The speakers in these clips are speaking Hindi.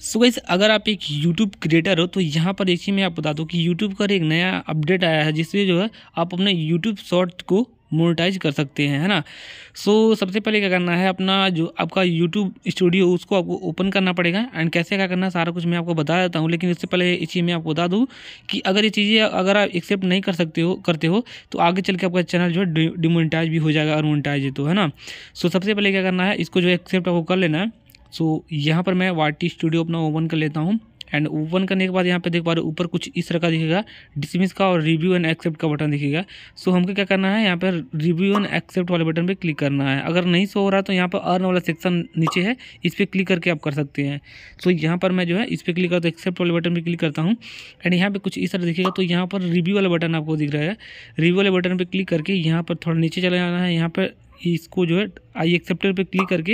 सो so guys, अगर आप एक YouTube क्रिएटर हो तो यहाँ पर देखिए मैं आप बता दूँ कि YouTube का एक नया अपडेट आया है जिससे जो है आप अपने YouTube शॉर्ट को मोनेटाइज कर सकते हैं है ना सो so, सबसे पहले क्या करना है अपना जो आपका यूट्यूब स्टूडियो उसको आपको ओपन करना पड़ेगा एंड कैसे क्या करना है सारा कुछ मैं आपको बता देता हूँ लेकिन इससे पहले इस चीज़ मैं आपको बता दूँ कि अगर ये चीज़ें अगर आप एक्सेप्ट नहीं कर सकते हो करते हो तो आगे चल के आपका चैनल जो है डिमोनिटाइज भी हो जाएगा और मोनिटाइज तो है ना सो so, सबसे पहले क्या करना है इसको जो एक्सेप्ट आपको कर लेना है सो so, यहाँ पर मैं वाटी स्टूडियो अपना ओपन कर लेता हूँ एंड ओपन करने के बाद यहाँ पे देख पा रहे हो ऊपर कुछ इस तरह का दिखेगा डिसमिस का और रिव्यू एंड एक्सेप्ट का बटन दिखेगा सो so, हमको क्या करना है यहाँ पर रिव्यू एंड एक्सेप्ट वाले बटन पे क्लिक करना है अगर नहीं सो हो रहा तो यहाँ पर अर्न वाला सेक्शन नीचे है इस पर क्लिक करके आप कर सकते हैं सो so, यहाँ पर मैं जो है इस पर क्लिक करता तो एक्सेप्ट वाले बटन पर क्लिक करता हूँ एंड यहाँ पर कुछ इस तरह दिखेगा तो यहाँ पर रिव्यू वाला बटन आपको दिख रहा है रिव्यू वाले बटन पर क्लिक करके यहाँ पर थोड़ा नीचे चले जाना है यहाँ पर इसको जो है आई एक्सेप्टर पे क्लिक करके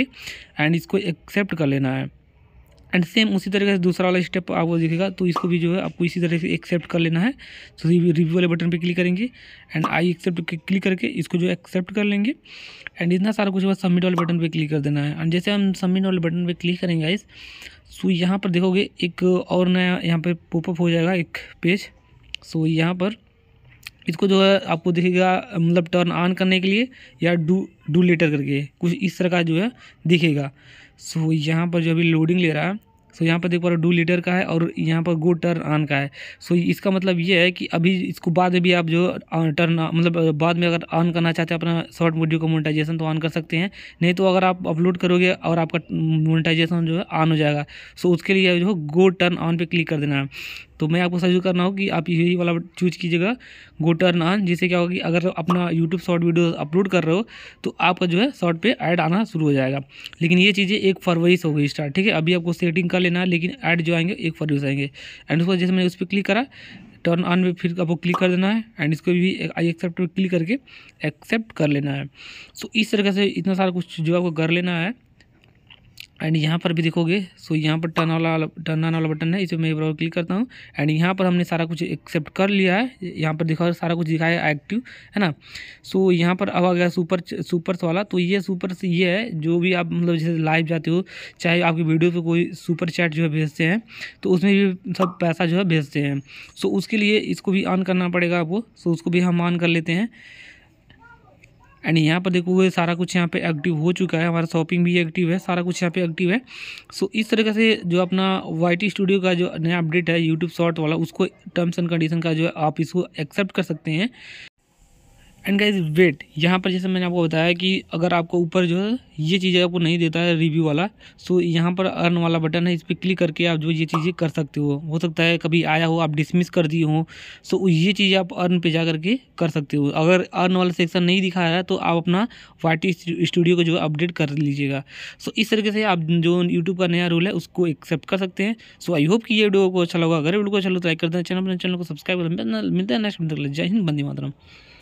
एंड इसको एक्सेप्ट कर लेना है एंड सेम उसी तरीके से दूसरा वाला स्टेप आपको दिखेगा तो इसको भी जो है आपको इसी तरह से एक्सेप्ट कर लेना है तो रिव्यू वाले बटन पे क्लिक करेंगे एंड आई एक्सेप्ट क्लिक करके इसको जो एक्सेप्ट कर लेंगे एंड इतना सारा कुछ बस सबमिट वाले बटन पे क्लिक कर देना है एंड जैसे हम सबमिट वाले बटन पे क्लिक करेंगे आइस सो यहाँ पर देखोगे एक और नया यहाँ पर पोपअप हो जाएगा एक पेज सो यहाँ पर इसको जो है आपको दिखेगा मतलब टर्न ऑन करने के लिए या डू डू लेटर करके कुछ इस तरह का जो है दिखेगा सो so, यहाँ पर जो अभी लोडिंग ले रहा है सो so, यहाँ पर देख पा रहे डू लीटर का है और यहाँ पर गो टर्न ऑन का है सो so, इसका मतलब ये है कि अभी इसको बाद में भी आप जो टर्न मतलब बाद में अगर ऑन करना चाहते हैं अपना शॉर्ट वीडियो का मोनेटाइजेशन तो ऑन कर सकते हैं नहीं तो अगर आप अपलोड करोगे और आपका मोनेटाइजेशन जो है ऑन हो जाएगा सो so, उसके लिए जो है गो टर्न ऑन पर क्लिक कर देना है तो मैं आपको सजेस्ट करना हो कि आप यही वाला चूज कीजिएगा गो टर्न ऑन जिससे क्या होगा कि अगर अपना यूट्यूब शॉर्ट वीडियो अपलोड कर रहे हो तो आपका जो है शॉर्ट पे ऐड आना शुरू हो जाएगा लेकिन ये चीज़ें एक फरवरी से होगी स्टार्ट ठीक है अभी आपको सेटिंग कर लेना है लेकिन ऐड जो आएंगे एक फरवरी से आएंगे एंड उसको जैसे मैंने उस पर क्लिक करा टर्न ऑन में फिर आपको क्लिक कर देना है एंड इसको भी आई एक्सेप्ट क्लिक करके एक्सेप्ट कर लेना है सो इस तरीके से इतना सारा कुछ जो आपको कर लेना है एंड यहाँ पर भी देखोगे सो यहाँ पर टर्न वाला टर्न ऑन वाला बटन है इसे मैं एक बार क्लिक करता हूँ एंड यहाँ पर हमने सारा कुछ एक्सेप्ट कर लिया है यहाँ पर दिखा सारा कुछ दिखाया है एक्टिव है ना सो यहाँ पर अब आ गया सुपर सुपर्स वाला तो ये सुपर्स ये है जो भी आप मतलब जैसे लाइव जाते हो चाहे आपकी वीडियो पर कोई सुपर चैट जो है भेजते हैं तो उसमें भी सब पैसा जो है भेजते हैं सो उसके लिए इसको भी ऑन करना पड़ेगा आपको सो उसको भी हम ऑन कर लेते हैं एंड यहाँ पर देखो ये सारा कुछ यहाँ पे एक्टिव हो चुका है हमारा शॉपिंग भी एक्टिव है सारा कुछ यहाँ पे एक्टिव है सो so, इस तरीके से जो अपना वाई स्टूडियो का जो नया अपडेट है यूट्यूब शॉर्ट वाला उसको टर्म्स एंड कंडीशन का जो है आप इसको एक्सेप्ट कर सकते हैं एंड गाइज वेट यहाँ पर जैसे मैंने आपको बताया कि अगर आपको ऊपर जो है ये चीज़ें आपको नहीं देता है रिव्यू वाला सो यहाँ पर अर्न वाला बटन है इस पर क्लिक करके आप जो ये चीज़ें कर सकते हो हो सकता है कभी आया हो आप डिसमिस कर दिए हो सो ये चीज़ें आप अर्न पे जा करके कर सकते हो अगर अर्न वाला सेक्शन नहीं दिखा रहा है तो आप अपना वाटी स्टूडियो को जो अपडेट कर लीजिएगा सो इस तरीके से आप जो यूट्यूब का नया रूल है उसको एक्सेप्ट कर सकते हैं सो आई होप कि ये वीडियो को अच्छा लगा अगर वीडियो को अच्छा लगता है तो लाइक कर देना चैनल चैनल को सब्सक्राइब कर मिलता है नेक्स्ट जय हिंद बंदी मातरम